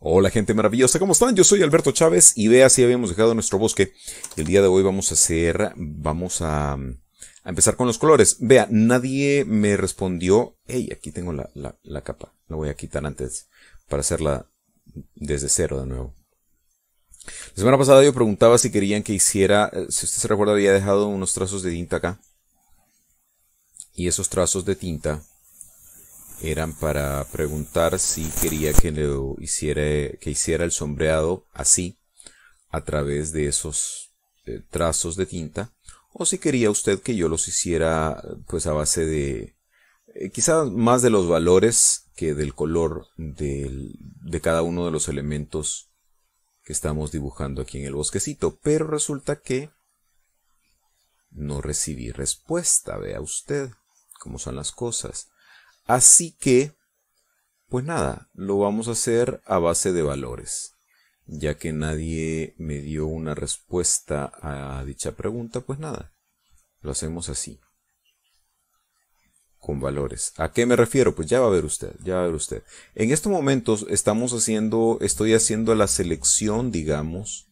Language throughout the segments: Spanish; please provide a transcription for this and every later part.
Hola gente maravillosa, ¿cómo están? Yo soy Alberto Chávez y vea si habíamos dejado nuestro bosque. El día de hoy vamos a hacer, vamos a, empezar con los colores. Vea, nadie me respondió, ey aquí tengo la, la capa, la voy a quitar antes para hacerla desde cero de nuevo. La semana pasada yo preguntaba si querían que hiciera, eh, si usted se recuerda había dejado unos trazos de tinta acá. Y esos trazos de tinta eran para preguntar si quería que le hiciera, que hiciera el sombreado así, a través de esos eh, trazos de tinta, o si quería usted que yo los hiciera pues a base de eh, quizás más de los valores que del color de cada uno de los elementos que estamos dibujando aquí en el bosquecito, pero resulta que no recibí respuesta, vea usted cómo son las cosas. Así que, pues nada, lo vamos a hacer a base de valores. Ya que nadie me dio una respuesta a dicha pregunta, pues nada, lo hacemos así. Con valores. ¿A qué me refiero? Pues ya va a ver usted, ya va a ver usted. En estos momentos estamos haciendo, estoy haciendo la selección, digamos,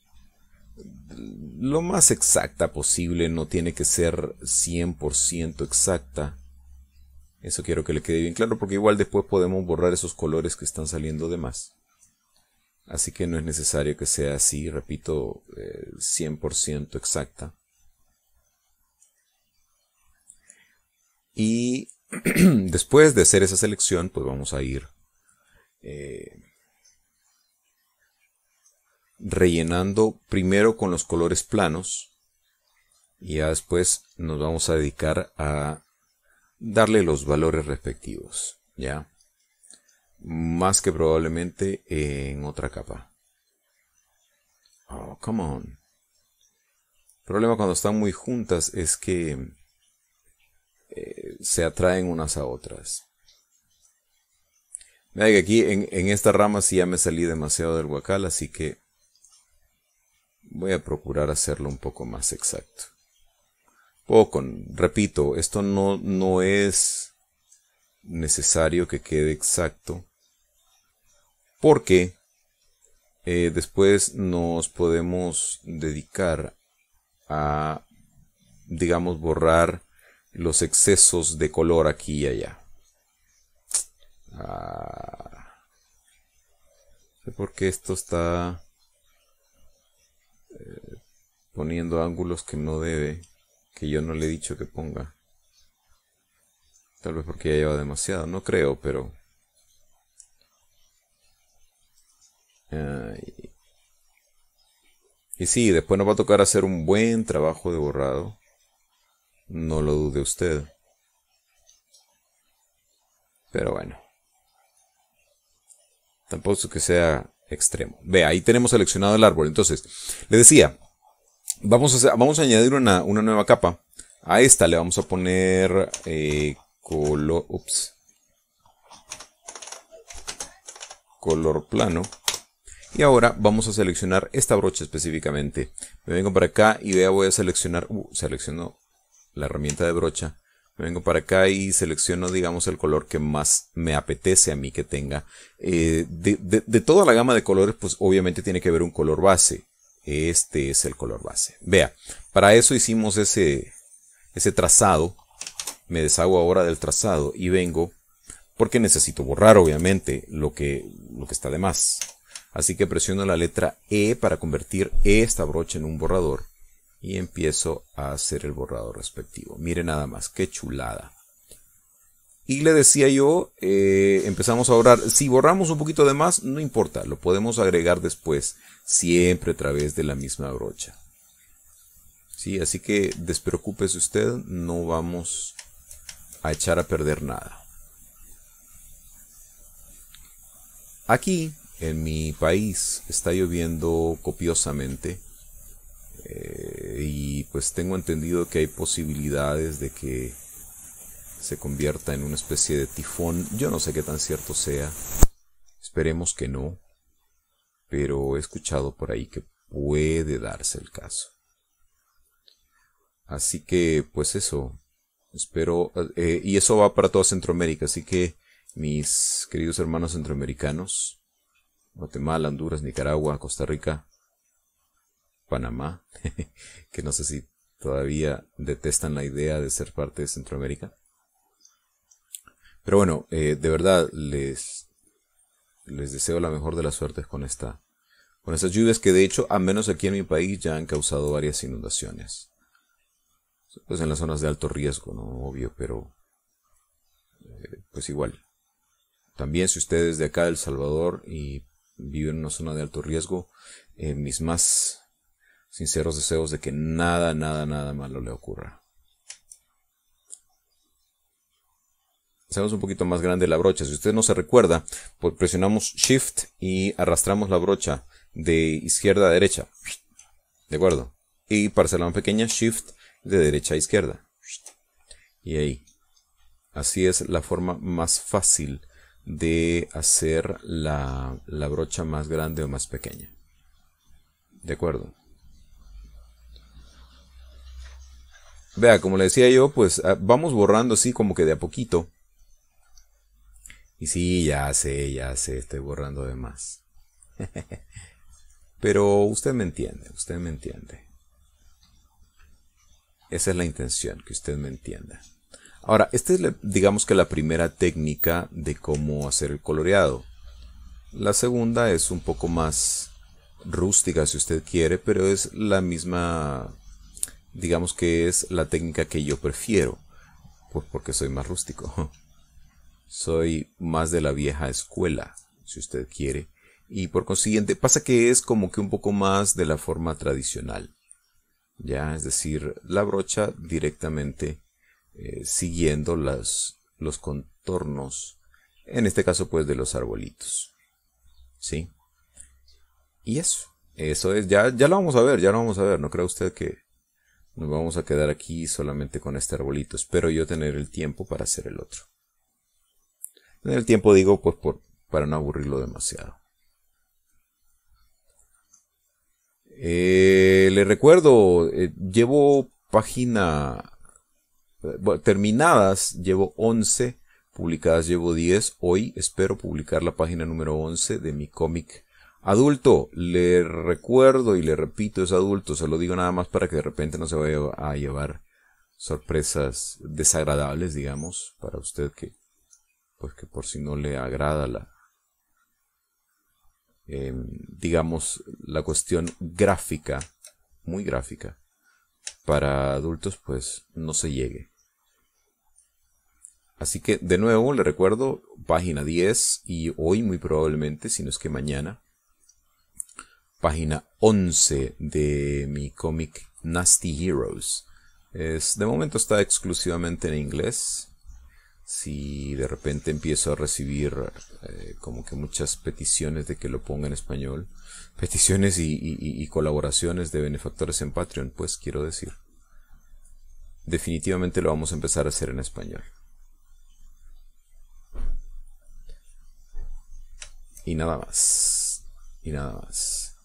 lo más exacta posible, no tiene que ser 100% exacta eso quiero que le quede bien claro porque igual después podemos borrar esos colores que están saliendo de más. Así que no es necesario que sea así, repito, 100% eh, exacta. Y después de hacer esa selección, pues vamos a ir eh, rellenando primero con los colores planos y ya después nos vamos a dedicar a darle los valores respectivos, ¿ya? Más que probablemente en otra capa. Oh, come on. El problema cuando están muy juntas es que eh, se atraen unas a otras. Mira que aquí en, en, esta rama sí ya me salí demasiado del guacal, así que voy a procurar hacerlo un poco más exacto. O oh, repito, esto no, no es necesario que quede exacto. Porque eh, después nos podemos dedicar a, digamos, borrar los excesos de color aquí y allá. Ah, porque esto está eh, poniendo ángulos que no debe que yo no le he dicho que ponga. Tal vez porque ya lleva demasiado, no creo, pero... Ah, y sí, después nos va a tocar hacer un buen trabajo de borrado. No lo dude usted. Pero bueno. Tampoco que sea extremo. Ve, ahí tenemos seleccionado el árbol. Entonces, le decía, vamos a, añadir una, nueva capa. A esta le vamos a poner eh, color, color plano. Y ahora vamos a seleccionar esta brocha específicamente. Me vengo para acá y voy a seleccionar, uh, selecciono la herramienta de brocha. Me vengo para acá y selecciono, digamos, el color que más me apetece a mí que tenga. Eh, de, de, toda la gama de colores, pues obviamente tiene que haber un color base. Este es el color base. Vea, para eso hicimos ese, ese trazado. Me deshago ahora del trazado y vengo porque necesito borrar obviamente lo que, lo que está de más. Así que presiono la letra E para convertir esta brocha en un borrador y empiezo a hacer el borrador respectivo. Mire nada más, qué chulada. Y le decía yo, eh, empezamos a borrar. Si borramos un poquito de más, no importa, lo podemos agregar después siempre a través de la misma brocha. ¿Sí? Así que despreocúpese usted, no vamos a echar a perder nada. Aquí, en mi país, está lloviendo copiosamente eh, y pues tengo entendido que hay posibilidades de que se convierta en una especie de tifón. Yo no sé qué tan cierto sea. Esperemos que no pero he escuchado por ahí que puede darse el caso. Así que, pues eso, espero, eh, y eso va para toda Centroamérica, así que mis queridos hermanos centroamericanos, Guatemala, Honduras, Nicaragua, Costa Rica, Panamá, que no sé si todavía detestan la idea de ser parte de Centroamérica. Pero bueno, eh, de verdad les les deseo la mejor de las suertes con esta con estas lluvias que de hecho, a menos aquí en mi país, ya han causado varias inundaciones. Pues en las zonas de alto riesgo, ¿no? Obvio, pero eh, pues igual. También si ustedes de acá de El Salvador y viven en una zona de alto riesgo, eh, mis más sinceros deseos de que nada, nada, nada malo le ocurra. hacemos un poquito más grande la brocha. Si usted no se recuerda, pues presionamos Shift y arrastramos la brocha de izquierda a derecha. ¿De acuerdo? Y para hacerla más pequeña, Shift de derecha a izquierda. Y ahí. Así es la forma más fácil de hacer la, la brocha más grande o más pequeña. ¿De acuerdo? Vea, como le decía yo, pues ah, vamos borrando así como que de a poquito y sí, ya sé, ya sé, estoy borrando de más. Pero usted me entiende, usted me entiende. Esa es la intención, que usted me entienda. Ahora, esta es, digamos que la primera técnica de cómo hacer el coloreado. La segunda es un poco más rústica, si usted quiere, pero es la misma, digamos que es la técnica que yo prefiero, porque soy más rústico. Soy más de la vieja escuela, si usted quiere. Y por consiguiente, pasa que es como que un poco más de la forma tradicional. Ya, es decir, la brocha directamente eh, siguiendo las, los contornos, en este caso pues de los arbolitos. ¿Sí? Y eso, eso es, ya, ya lo vamos a ver, ya lo vamos a ver, no crea usted que nos vamos a quedar aquí solamente con este arbolito, espero yo tener el tiempo para hacer el otro. En el tiempo digo, pues para no aburrirlo demasiado. Eh, le recuerdo, eh, llevo página terminadas, llevo 11, publicadas llevo 10. Hoy espero publicar la página número 11 de mi cómic adulto. Le recuerdo y le repito, es adulto, se lo digo nada más para que de repente no se vaya a llevar sorpresas desagradables, digamos, para usted que pues, que por si no le agrada la, em, digamos, la cuestión gráfica, muy gráfica, para adultos, pues no se llegue. Así que, de nuevo, le recuerdo, página 10 y hoy muy probablemente, si no es que mañana, página 11 de mi cómic Nasty Heroes. Es, de momento está exclusivamente en inglés si de repente empiezo a recibir eh, como que muchas peticiones de que lo ponga en español, peticiones y, colaboraciones de benefactores en Patreon, pues quiero decir, definitivamente lo vamos a empezar a hacer en español. Y nada más. Y nada más.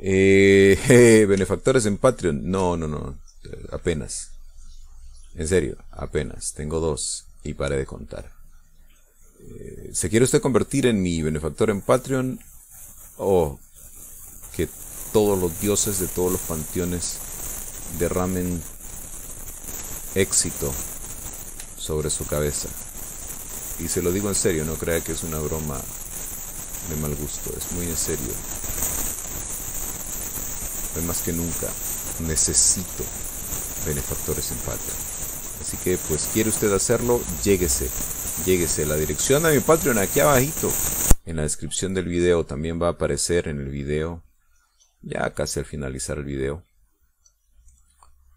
Eh, benefactores en Patreon. No, no, no. Eh, apenas. En serio, apenas. Tengo dos y paré de contar. Eh, ¿Se quiere usted convertir en mi benefactor en Patreon? ¿O que todos los dioses de todos los panteones derramen éxito sobre su cabeza? Y se lo digo en serio, no crea que es una broma de mal gusto, es muy en serio. Hoy más que nunca necesito benefactores en Patreon que pues quiere usted hacerlo, lléguese. Lléguese. La dirección de mi Patreon aquí abajito. En la descripción del video también va a aparecer en el video. Ya casi al finalizar el video.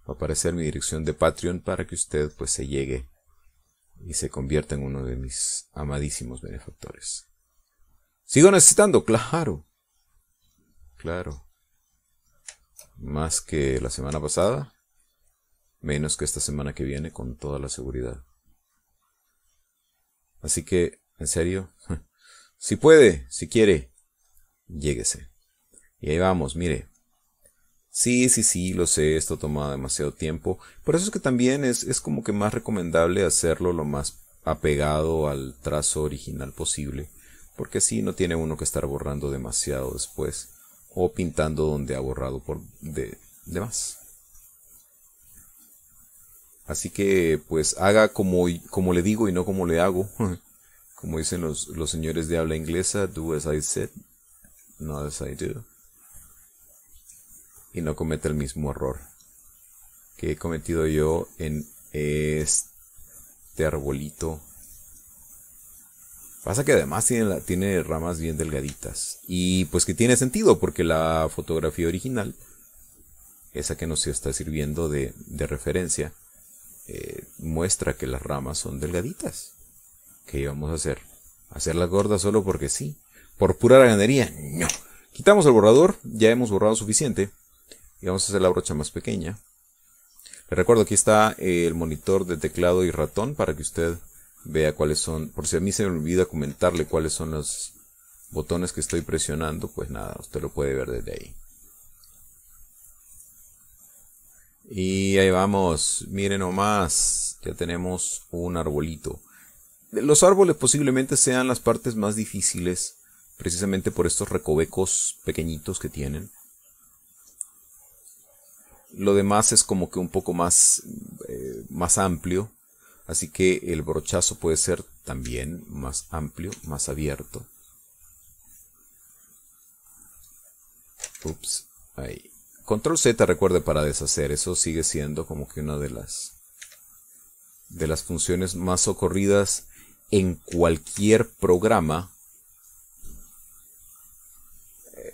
Va a aparecer mi dirección de Patreon para que usted pues se llegue y se convierta en uno de mis amadísimos benefactores. Sigo necesitando, claro. Claro. Más que la semana pasada menos que esta semana que viene con toda la seguridad. Así que, en serio, si puede, si quiere, lléguese. Y ahí vamos, mire. Sí, sí, sí, lo sé, esto toma demasiado tiempo. Por eso es que también es, es como que más recomendable hacerlo lo más apegado al trazo original posible, porque así no tiene uno que estar borrando demasiado después, o pintando donde ha borrado por de, de más. Así que pues haga como, como le digo y no como le hago. como dicen los, señores de habla inglesa, do as I said, not as I do. Y no cometa el mismo error que he cometido yo en este arbolito. Pasa que además tiene, tiene ramas bien delgaditas. Y pues que tiene sentido porque la fotografía original, esa que nos está sirviendo de referencia, eh, muestra que las ramas son delgaditas. ¿Qué íbamos a hacer? ¿Hacerlas gordas solo porque sí? ¿Por pura ganadería? No. Quitamos el borrador, ya hemos borrado suficiente. Y vamos a hacer la brocha más pequeña. le recuerdo, aquí está eh, el monitor de teclado y ratón para que usted vea cuáles son. Por si a mí se me olvida comentarle cuáles son los botones que estoy presionando, pues nada, usted lo puede ver desde ahí. Y ahí vamos, miren nomás, ya tenemos un arbolito. Los árboles posiblemente sean las partes más difíciles, precisamente por estos recovecos pequeñitos que tienen. Lo demás es como que un poco más, eh, más amplio, así que el brochazo puede ser también más amplio, más abierto. Ups, ahí. Control Z, recuerde, para deshacer. Eso sigue siendo como que una de las, de las funciones más socorridas en cualquier programa.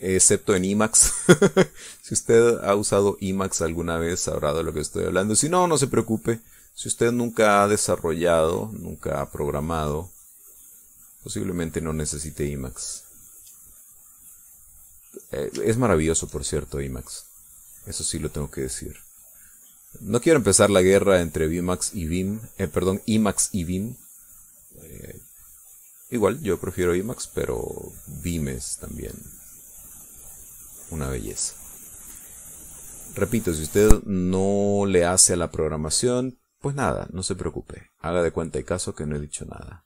Excepto en IMAX. si usted ha usado IMAX alguna vez, sabrá de lo que estoy hablando. Si no, no se preocupe. Si usted nunca ha desarrollado, nunca ha programado, posiblemente no necesite IMAX. Eh, es maravilloso, por cierto, IMAX. Eso sí lo tengo que decir. No quiero empezar la guerra entre Vimax y Vim, eh, perdón, IMAX y Vim. Eh, igual, yo prefiero IMAX, pero Vim es también una belleza. Repito, si usted no le hace a la programación, pues nada, no se preocupe. Haga de cuenta y caso que no he dicho nada.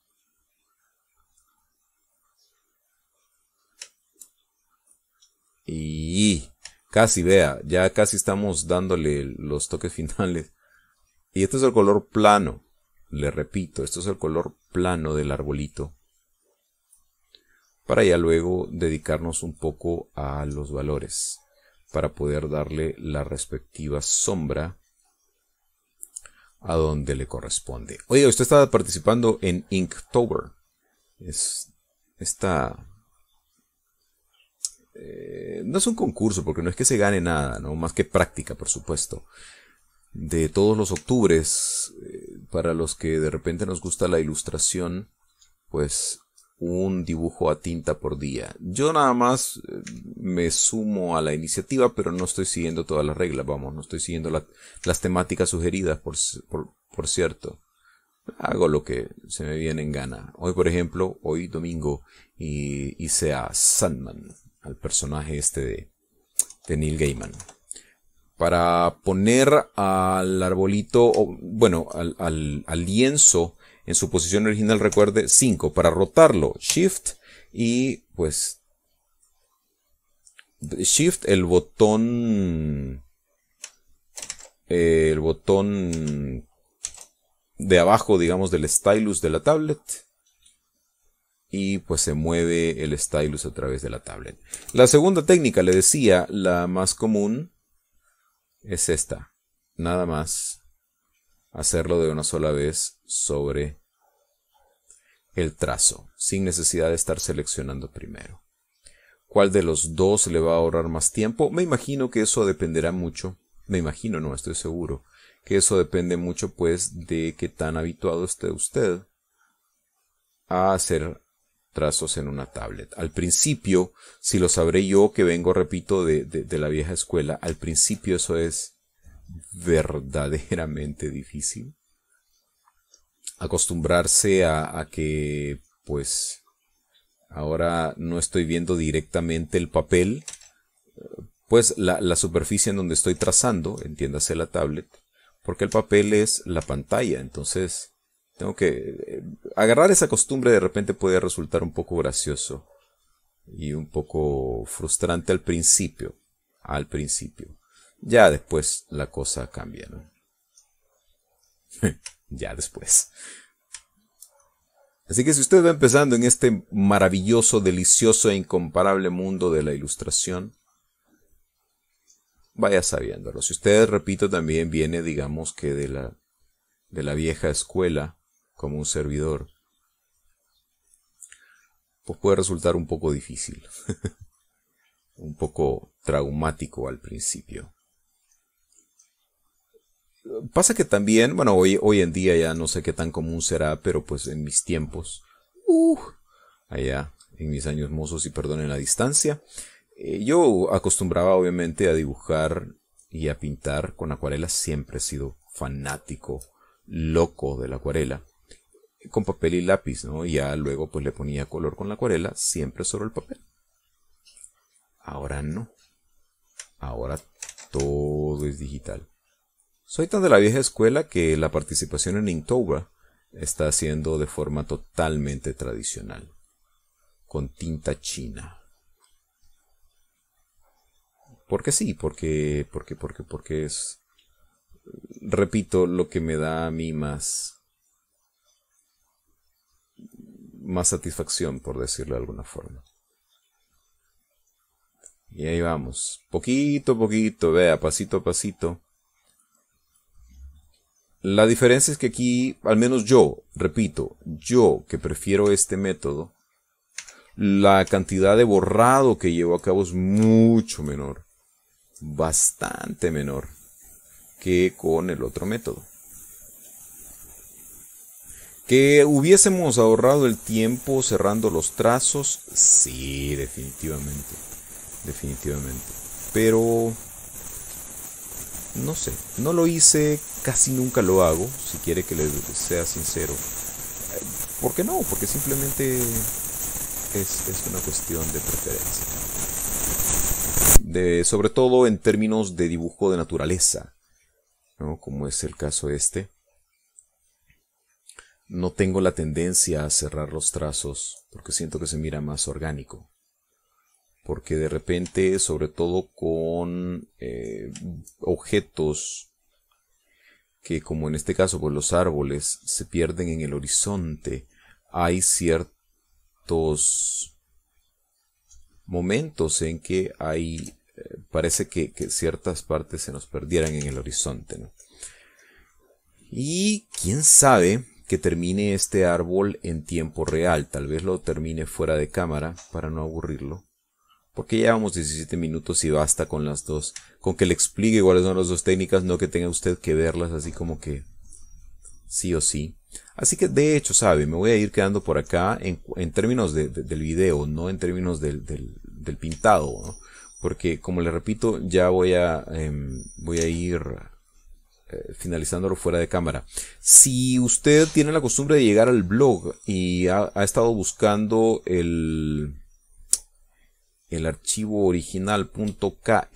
Y Casi, vea, ya casi estamos dándole los toques finales. Y este es el color plano. Le repito, esto es el color plano del arbolito. Para ya luego dedicarnos un poco a los valores. Para poder darle la respectiva sombra a donde le corresponde. Oye, usted está participando en Inktober. Es esta eh, no es un concurso, porque no es que se gane nada, ¿no? Más que práctica, por supuesto. De todos los octubres, eh, para los que de repente nos gusta la ilustración, pues un dibujo a tinta por día. Yo nada más eh, me sumo a la iniciativa, pero no estoy siguiendo todas las reglas, vamos, no estoy siguiendo las temáticas sugeridas, por, cierto. Hago lo que se me viene en gana. Hoy, por ejemplo, hoy domingo, hice a Sandman el personaje este de, Neil Gaiman. Para poner al arbolito, o, bueno, al, al, al lienzo en su posición original, recuerde 5. Para rotarlo, Shift y pues Shift, el botón, el botón de abajo, digamos, del stylus de la tablet y pues se mueve el stylus a través de la tablet. La segunda técnica, le decía, la más común es esta. Nada más hacerlo de una sola vez sobre el trazo, sin necesidad de estar seleccionando primero. ¿Cuál de los dos le va a ahorrar más tiempo? Me imagino que eso dependerá mucho. Me imagino, no estoy seguro. Que eso depende mucho pues de qué tan habituado esté usted a hacer trazos en una tablet. Al principio, si lo sabré yo que vengo, repito, de, la vieja escuela, al principio eso es verdaderamente difícil. Acostumbrarse a, que, pues, ahora no estoy viendo directamente el papel, pues la, superficie en donde estoy trazando, entiéndase la tablet, porque el papel es la pantalla, entonces tengo que... Eh, agarrar esa costumbre de repente puede resultar un poco gracioso y un poco frustrante al principio. Al principio. Ya después la cosa cambia, ¿no? ya después. Así que si usted va empezando en este maravilloso, delicioso e incomparable mundo de la ilustración, vaya sabiéndolo. Si usted, repito, también viene, digamos que de la, de la vieja escuela, como un servidor, pues puede resultar un poco difícil, un poco traumático al principio. Pasa que también, bueno, hoy, hoy en día ya no sé qué tan común será, pero pues en mis tiempos, uh, allá, en mis años mozos y perdonen la distancia, eh, yo acostumbraba obviamente a dibujar y a pintar con acuarela, siempre he sido fanático, loco de la acuarela con papel y lápiz, ¿no? Y ya luego pues le ponía color con la acuarela, siempre sobre el papel. Ahora no. Ahora todo es digital. Soy tan de la vieja escuela que la participación en Inktober está haciendo de forma totalmente tradicional, con tinta china. Porque sí, porque, porque, porque, porque es, repito, lo que me da a mí más más satisfacción, por decirlo de alguna forma. Y ahí vamos, poquito a poquito, vea, pasito a pasito. La diferencia es que aquí, al menos yo, repito, yo que prefiero este método, la cantidad de borrado que llevo a cabo es mucho menor, bastante menor que con el otro método. Que hubiésemos ahorrado el tiempo cerrando los trazos, sí, definitivamente, definitivamente. Pero, no sé, no lo hice, casi nunca lo hago, si quiere que le sea sincero. ¿Por qué no? Porque simplemente es, una cuestión de preferencia. De, sobre todo en términos de dibujo de naturaleza, como es el caso este. No tengo la tendencia a cerrar los trazos porque siento que se mira más orgánico. Porque de repente, sobre todo con eh, objetos que como en este caso Con los árboles se pierden en el horizonte, hay ciertos momentos en que hay eh, parece que, ciertas partes se nos perdieran en el horizonte. Y quién sabe que termine este árbol en tiempo real. Tal vez lo termine fuera de cámara para no aburrirlo. Porque llevamos 17 minutos y basta con las dos. Con que le explique cuáles son las dos técnicas, no que tenga usted que verlas así como que sí o sí. Así que de hecho, sabe, me voy a ir quedando por acá en, términos del video, no en términos del, del, pintado. Porque como le repito, ya voy a, em, voy a ir eh, finalizándolo fuera de cámara. Si usted tiene la costumbre de llegar al blog y ha, estado buscando el, el archivo original.kra,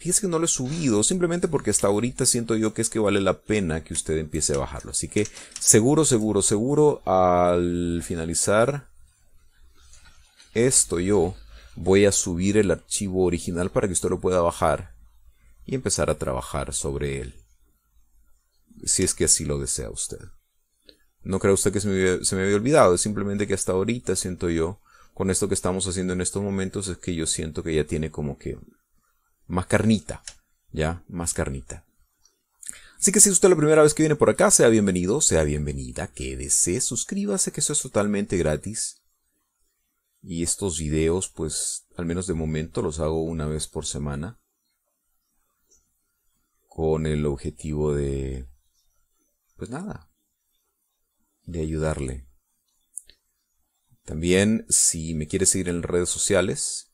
Fíjese que no lo he subido, simplemente porque hasta ahorita siento yo que es que vale la pena que usted empiece a bajarlo. Así que seguro, seguro, seguro, al finalizar esto yo voy a subir el archivo original para que usted lo pueda bajar y empezar a trabajar sobre él, si es que así lo desea usted. No creo usted que se me, se había olvidado, es simplemente que hasta ahorita siento yo, con esto que estamos haciendo en estos momentos, es que yo siento que ya tiene como que más carnita, ya, más carnita. Así que si es usted la primera vez que viene por acá, sea bienvenido, sea bienvenida, quédese, suscríbase, que eso es totalmente gratis. Y estos videos, pues, al menos de momento, los hago una vez por semana con el objetivo de, pues nada, de ayudarle. También, si me quiere seguir en redes sociales,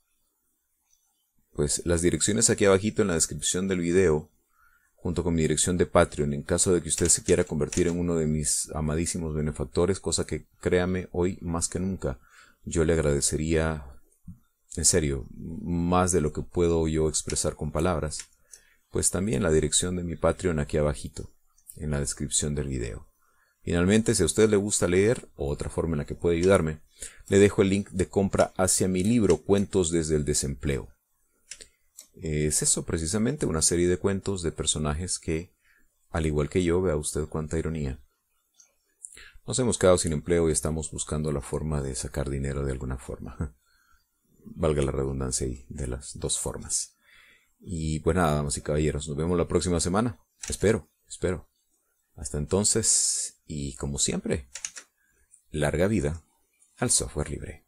pues las direcciones aquí abajito en la descripción del video, junto con mi dirección de Patreon, en caso de que usted se quiera convertir en uno de mis amadísimos benefactores, cosa que créame hoy más que nunca, yo le agradecería, en serio, más de lo que puedo yo expresar con palabras pues también la dirección de mi Patreon aquí abajito, en la descripción del video. Finalmente, si a usted le gusta leer, o otra forma en la que puede ayudarme, le dejo el link de compra hacia mi libro Cuentos desde el desempleo. Es eso precisamente, una serie de cuentos de personajes que, al igual que yo, vea usted cuánta ironía. Nos hemos quedado sin empleo y estamos buscando la forma de sacar dinero de alguna forma. Valga la redundancia y de las dos formas. Y pues nada, damas y caballeros, nos vemos la próxima semana. Espero, espero. Hasta entonces, y como siempre, larga vida al software libre.